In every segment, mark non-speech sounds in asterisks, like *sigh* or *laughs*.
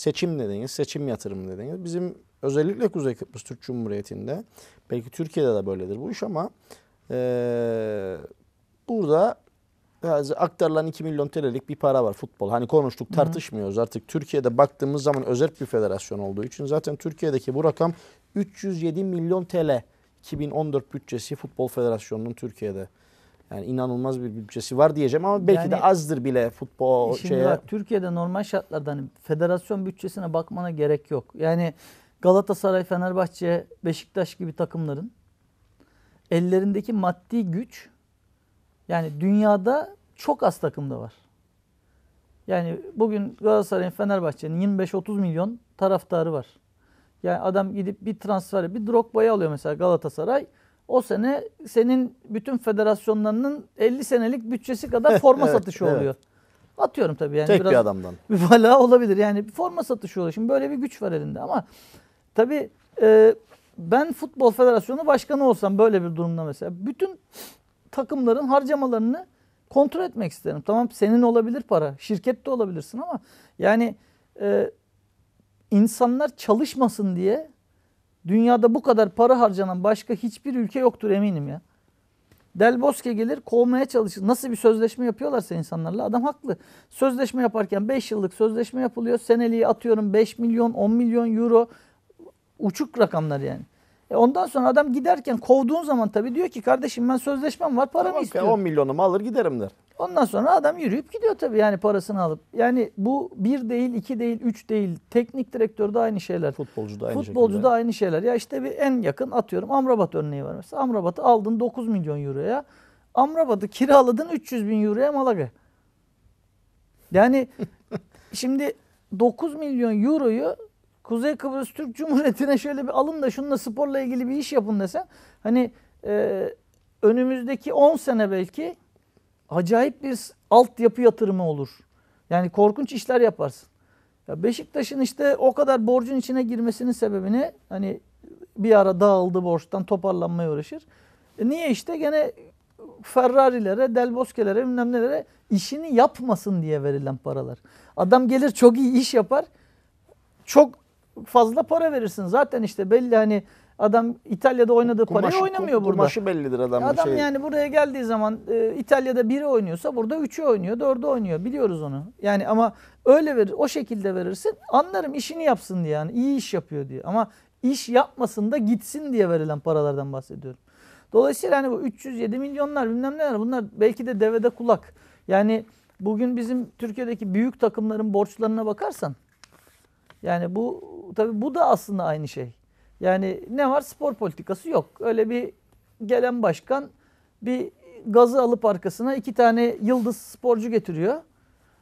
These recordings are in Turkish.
seçim dediğiniz, seçim yatırımı dediğiniz, Bizim özellikle Kuzey Kıbrıs Türk Cumhuriyeti'nde, belki Türkiye'de de böyledir bu iş ama e, burada aktarılan 2 milyon TL'lik bir para var futbol. Hani konuştuk tartışmıyoruz artık. Türkiye'de baktığımız zaman özel bir federasyon olduğu için zaten Türkiye'deki bu rakam 307 milyon TL 2014 bütçesi Futbol Federasyonu'nun Türkiye'de. Yani inanılmaz bir bütçesi var diyeceğim ama belki yani, de azdır bile futbol e şimdi şeye. Bak, Türkiye'de normal şartlarda hani federasyon bütçesine bakmana gerek yok. Yani Galatasaray, Fenerbahçe, Beşiktaş gibi takımların ellerindeki maddi güç yani dünyada çok az takımda var. Yani bugün Galatasaray'ın Fenerbahçe'nin 25-30 milyon taraftarı var. Yani adam gidip bir transferi, bir Drogba'yı alıyor mesela Galatasaray o sene senin bütün federasyonlarının 50 senelik bütçesi kadar forma *laughs* evet, satışı evet. oluyor. Atıyorum tabii yani. Tek biraz bir adamdan. *laughs* Mübalağa olabilir yani forma satışı oluyor. Şimdi böyle bir güç var elinde ama tabii e, ben futbol federasyonu başkanı olsam böyle bir durumda mesela bütün takımların harcamalarını kontrol etmek isterim. Tamam senin olabilir para. Şirkette olabilirsin ama yani e, insanlar çalışmasın diye Dünyada bu kadar para harcanan başka hiçbir ülke yoktur eminim ya. Del Bosque gelir kovmaya çalışır. Nasıl bir sözleşme yapıyorlarsa insanlarla adam haklı. Sözleşme yaparken 5 yıllık sözleşme yapılıyor. Seneliği atıyorum 5 milyon 10 milyon euro uçuk rakamlar yani. E ondan sonra adam giderken kovduğun zaman tabii diyor ki kardeşim ben sözleşmem var paramı Bak, istiyorum. 10 milyonumu alır giderim der. Ondan sonra adam yürüyüp gidiyor tabii yani parasını alıp. Yani bu bir değil, iki değil, üç değil. Teknik direktör de aynı şeyler. Futbolcu da aynı Futbolcu şekilde. da aynı şeyler. Ya işte bir en yakın atıyorum Amrabat örneği var mesela. Amrabat'ı aldın 9 milyon euroya. Amrabat'ı kiraladın 300 bin euroya Malaga. Yani *laughs* şimdi 9 milyon euroyu Kuzey Kıbrıs Türk Cumhuriyeti'ne şöyle bir alın da şununla sporla ilgili bir iş yapın desen. Hani e, önümüzdeki 10 sene belki acayip bir altyapı yatırımı olur. Yani korkunç işler yaparsın. Ya Beşiktaş'ın işte o kadar borcun içine girmesinin sebebini hani bir ara dağıldı borçtan toparlanmaya uğraşır. E niye işte gene Ferrari'lere, Del Bosque'lere bilmem nelere işini yapmasın diye verilen paralar. Adam gelir çok iyi iş yapar. Çok fazla para verirsin. Zaten işte belli hani Adam İtalya'da oynadığı parayı oynamıyor burada. Kumaşı bellidir adam. Adam şey. yani buraya geldiği zaman e, İtalya'da biri oynuyorsa burada üçü oynuyor, dördü oynuyor. Biliyoruz onu. Yani ama öyle verir, o şekilde verirsin. Anlarım işini yapsın diye yani. iyi iş yapıyor diye. Ama iş yapmasın da gitsin diye verilen paralardan bahsediyorum. Dolayısıyla hani bu 307 milyonlar bilmem neler bunlar belki de devede kulak. Yani bugün bizim Türkiye'deki büyük takımların borçlarına bakarsan yani bu tabi bu da aslında aynı şey. Yani ne var? Spor politikası yok. Öyle bir gelen başkan bir gazı alıp arkasına iki tane yıldız sporcu getiriyor.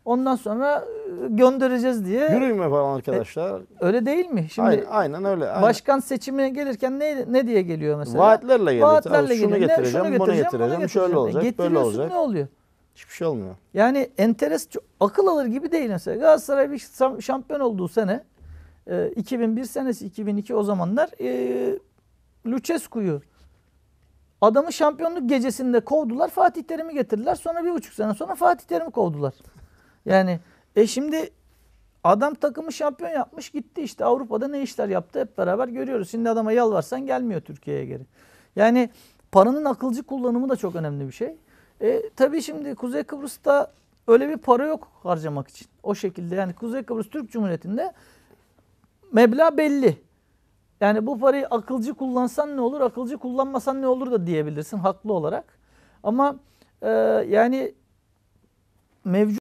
Ondan sonra e, göndereceğiz diye. Yürüyme falan arkadaşlar. E, öyle değil mi? Şimdi aynen, aynen öyle. Aynen. Başkan seçimine gelirken ne ne diye geliyor mesela? Vaatlerle geliyor. Vaatlerle şunu getireceğim, şunu getireceğim, bunu getireceğim, bunu getireceğim. Şöyle olacak, e, böyle olacak. ne oluyor? Hiçbir şey olmuyor. Yani enteres akıl alır gibi değil mesela. Galatasaray bir şampiyon olduğu sene 2001 ee, senesi 2002 o zamanlar e, Lucescu'yu adamı şampiyonluk gecesinde kovdular. Fatih Terim'i getirdiler. Sonra bir buçuk sene sonra Fatih Terim'i kovdular. Yani e şimdi adam takımı şampiyon yapmış gitti işte Avrupa'da ne işler yaptı hep beraber görüyoruz. Şimdi adama yalvarsan gelmiyor Türkiye'ye geri. Yani paranın akılcı kullanımı da çok önemli bir şey. E, tabii şimdi Kuzey Kıbrıs'ta öyle bir para yok harcamak için. O şekilde yani Kuzey Kıbrıs Türk Cumhuriyeti'nde meblağ belli. Yani bu parayı akılcı kullansan ne olur, akılcı kullanmasan ne olur da diyebilirsin haklı olarak. Ama e, yani mevcut